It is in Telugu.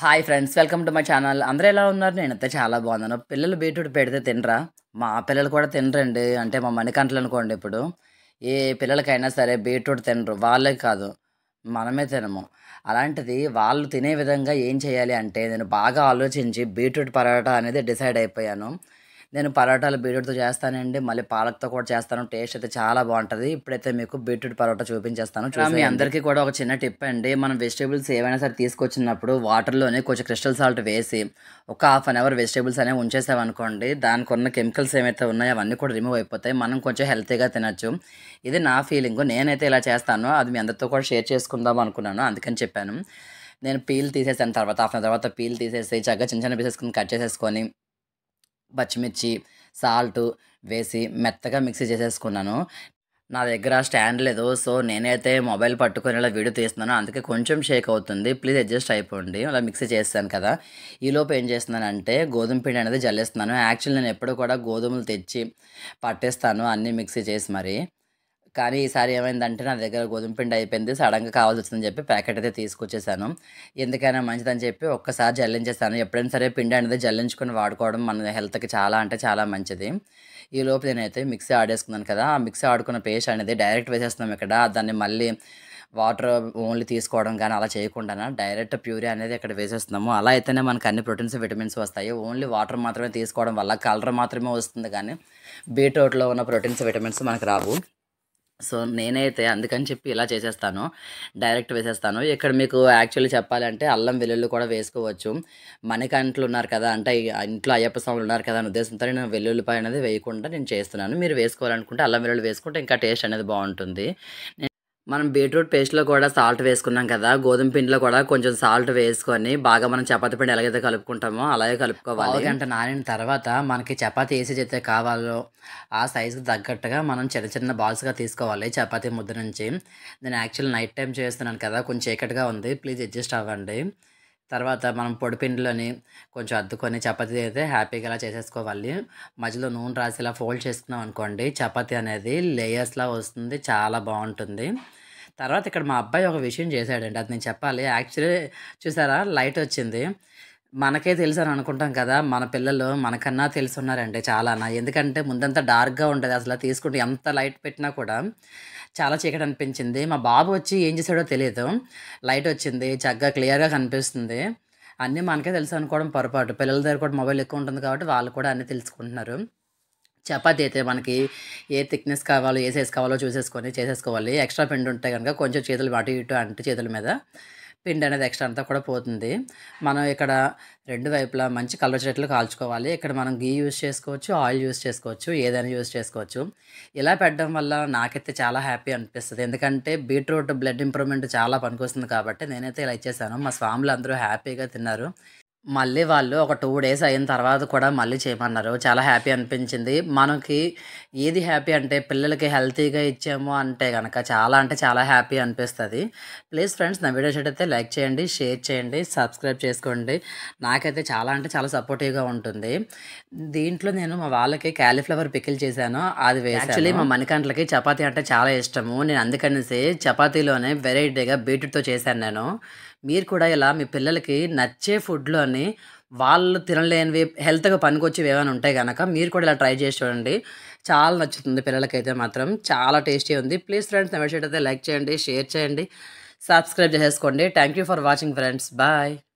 hi friends welcome to my channel అందరూ ఎలా ఉన్నారు నేనైతే చాలా బాగున్నాను పిల్లలు బీట్రూట్ పెడితే తినరా మా పిల్లలు కూడా తినరండి అంటే మా మణికంటలు అనుకోండి ఇప్పుడు ఏ పిల్లలకైనా సరే బీట్రూట్ తినరు వాళ్ళే కాదు మనమే తినము అలాంటిది వాళ్ళు తినే విధంగా ఏం చేయాలి అంటే నేను బాగా ఆలోచించి బీట్రూట్ పరోటా అనేది డిసైడ్ అయిపోయాను నేను పరోటాలు బీట్రూట్తో చేస్తానండి మళ్ళీ పాలక్తో కూడా చేస్తాను టేస్ట్ అయితే చాలా బాగుంటుంది ఇప్పుడైతే మీకు బీట్రూట్ పరోటా చూపించేస్తాను మీ అందరికీ కూడా ఒక చిన్న టిప్ అండి మనం వెజిటేబుల్స్ ఏమైనా సరే తీసుకొచ్చినప్పుడు వాటర్లోనే కొంచెం క్రిస్టల్ సాల్ట్ వేసి ఒక హాఫ్ అన్ అవర్ వెజిటేబుల్స్ అనేవి ఉంచేసామనుకోండి దానికి ఉన్న కెమికల్స్ ఏమైతే ఉన్నాయో అవన్నీ కూడా రిమూవ్ అయిపోతాయి మనం కొంచెం హెల్తీగా తినచ్చు ఇది నా ఫీలింగ్ నేనైతే ఇలా చేస్తాను అది మీ అందరితో కూడా షేర్ చేసుకుందాం అనుకున్నాను అందుకని చెప్పాను నేను పీల్ తీసేసాను తర్వాత హాఫ్ అన్ తర్వాత పీల్ తీసేసి చక్కగా చిన్న చిన్న పీసెస్ కట్ చేసేసుకొని పచ్చిమిర్చి సాల్ట్ వేసి మెత్తగా మిక్సీ చేసేసుకున్నాను నా దగ్గర స్టాండ్ లేదు సో నేనైతే మొబైల్ పట్టుకొని ఇలా వీడియో తీస్తున్నాను అందుకే కొంచెం షేక్ అవుతుంది ప్లీజ్ అడ్జస్ట్ అయిపోండి అలా మిక్సీ చేస్తాను కదా ఈలోపు ఏం చేస్తున్నానంటే గోధుమ పిండి అనేది జల్లేస్తున్నాను యాక్చువల్లీ నేను ఎప్పుడు కూడా గోధుమలు తెచ్చి పట్టేస్తాను అన్నీ మిక్సీ చేసి మరి కానీ ఈసారి ఏమైందంటే నా దగ్గర గోధుమ పిండి అయిపోయింది సడన్గా కావాల్సి వచ్చిందని చెప్పి ప్యాకెట్ అయితే తీసుకొచ్చేసాను ఎందుకైనా మంచిదని చెప్పి ఒక్కసారి జల్లించేస్తాను ఎప్పుడైనా సరే పిండి అనేది జల్లించుకొని వాడుకోవడం మన హెల్త్కి చాలా అంటే చాలా మంచిది ఈ లోపు నేనైతే మిక్సీ ఆడేసుకున్నాను కదా ఆ మిక్సీ ఆడుకున్న పేస్ట్ అనేది డైరెక్ట్ వేసేస్తున్నాం ఇక్కడ దాన్ని మళ్ళీ వాటర్ ఓన్లీ తీసుకోవడం కానీ అలా చేయకుండా డైరెక్ట్ ప్యూరీ అనేది ఇక్కడ వేసేస్తున్నాము అలా అయితేనే మనకు అన్ని ప్రోటీన్స్ విటమిన్స్ వస్తాయి ఓన్లీ వాటర్ మాత్రమే తీసుకోవడం వల్ల కలర్ మాత్రమే వస్తుంది కానీ బీట్రూట్లో ఉన్న ప్రోటీన్స్ విటమిన్స్ మనకు రావు సో నేనైతే అందుకని చెప్పి ఇలా చేసేస్తాను డైరెక్ట్ వేసేస్తాను ఇక్కడ మీకు యాక్చువల్లీ చెప్పాలంటే అల్లం వెల్లుల్లి కూడా వేసుకోవచ్చు మనకంట్లు ఉన్నారు కదా అంటే ఇంట్లో అయ్యప్ప స్వాములు ఉన్నారు కదా అని ఉద్దేశంతో నేను వెల్లుల్లిపాయ అనేది వేయకుండా నేను చేస్తున్నాను మీరు వేసుకోవాలనుకుంటే అల్లం వెల్లుల్లి వేసుకుంటే ఇంకా టేస్ట్ అనేది బాగుంటుంది మనం బీట్రూట్ పేస్ట్లో కూడా సాల్ట్ వేసుకున్నాం కదా గోధుమ పిండిలో కూడా కొంచెం సాల్ట్ వేసుకొని బాగా మనం చపాతి పిండి ఎలాగైతే కలుపుకుంటామో అలాగే కలుపుకోవాలి గంట నానిన తర్వాత మనకి చపాతి వేసి అయితే కావాలో ఆ సైజుకి తగ్గట్టుగా మనం చిన్న చిన్న బాల్స్గా తీసుకోవాలి చపాతీ ముద్ద నుంచి నేను యాక్చువల్ నైట్ టైం చేస్తున్నాను కదా కొంచెం చీకటిగా ఉంది ప్లీజ్ అడ్జస్ట్ అవ్వండి తర్వాత మనం పొడిపిండిలోని కొంచెం అద్దుకొని చపాతీ అయితే హ్యాపీగా ఇలా చేసేసుకోవాలి మధ్యలో నూనె రాసి ఇలా ఫోల్డ్ చేసుకున్నాం అనుకోండి చపాతి అనేది లేయర్స్లా వస్తుంది చాలా బాగుంటుంది తర్వాత ఇక్కడ మా అబ్బాయి ఒక విషయం చేశాడండి అది నేను చెప్పాలి యాక్చువల్లీ చూసారా లైట్ వచ్చింది మనకే తెలుసు అని అనుకుంటాం కదా మన పిల్లలు మనకన్నా తెలుసున్నారండి చాలానా ఎందుకంటే ముందంతా డార్క్గా ఉండదు అసలు తీసుకుంటే ఎంత లైట్ పెట్టినా కూడా చాలా చీకటి అనిపించింది మా బాబు వచ్చి ఏం చేసాడో తెలియదు లైట్ వచ్చింది చక్కగా క్లియర్గా కనిపిస్తుంది అన్నీ మనకే తెలుసు అనుకోవడం పొరపాటు పిల్లల దగ్గర కూడా మొబైల్ ఎక్కువ ఉంటుంది కాబట్టి వాళ్ళు కూడా అన్నీ తెలుసుకుంటున్నారు చపాతి అయితే మనకి ఏ థిక్నెస్ కావాలో ఏ సైజ్ కావాలో చూసేసుకొని చేసేసుకోవాలి ఎక్స్ట్రా పిండి ఉంటే కనుక కొంచెం చేతులు అటు ఇటు అంటే చేతుల మీద పిండి అనేది ఎక్స్ట్రా అంతా కూడా పోతుంది మనం ఇక్కడ రెండు వైపులా మంచి కలర్ చెట్లు కాల్చుకోవాలి ఇక్కడ మనం గీ యూజ్ చేసుకోవచ్చు ఆయిల్ యూజ్ చేసుకోవచ్చు ఏదైనా యూజ్ చేసుకోవచ్చు ఇలా పెట్టడం వల్ల నాకైతే చాలా హ్యాపీ అనిపిస్తుంది ఎందుకంటే బీట్రూట్ బ్లడ్ ఇంప్రూవ్మెంట్ చాలా పనికొస్తుంది కాబట్టి నేనైతే ఇలా ఇచ్చేసాను మా స్వాములు అందరూ హ్యాపీగా తిన్నారు మళ్ళీ వాళ్ళు ఒక టూ డేస్ అయిన తర్వాత కూడా మళ్ళీ చేయమన్నారు చాలా హ్యాపీ అనిపించింది మనకి ఏది హ్యాపీ అంటే పిల్లలకి హెల్తీగా ఇచ్చాము అంటే కనుక చాలా అంటే చాలా హ్యాపీ అనిపిస్తుంది ప్లీజ్ ఫ్రెండ్స్ నా వీడియో అయితే లైక్ చేయండి షేర్ చేయండి సబ్స్క్రైబ్ చేసుకోండి నాకైతే చాలా అంటే చాలా సపోర్టివ్గా ఉంటుంది దీంట్లో నేను మా వాళ్ళకి క్యాలీఫ్లవర్ పికిల్ చేశాను అది వేసి యాక్చువల్లీ మా మణికంట్లకి చపాతీ అంటే చాలా ఇష్టము నేను అందుకనేసి చపాతీలోనే వెరైటీగా బీట్రూట్తో చేశాను నేను మీరు కూడా ఇలా మీ పిల్లలకి నచ్చే ఫుడ్లోని వాళ్ళు తినలేనివి హెల్త్గా పనికొచ్చేవి ఏమైనా ఉంటాయి కనుక మీరు కూడా ఇలా ట్రై చేసి చూడండి చాలా నచ్చుతుంది పిల్లలకైతే మాత్రం చాలా టేస్టీ ఉంది ప్లీజ్ ఫ్రెండ్స్ నా అయితే లైక్ చేయండి షేర్ చేయండి సబ్స్క్రైబ్ చేసేసుకోండి thank you for watching friends bye